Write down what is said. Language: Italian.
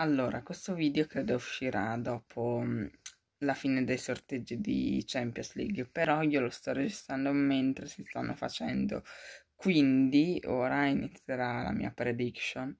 Allora, questo video credo uscirà dopo mm, la fine dei sorteggi di Champions League, però io lo sto registrando mentre si stanno facendo, quindi ora inizierà la mia prediction.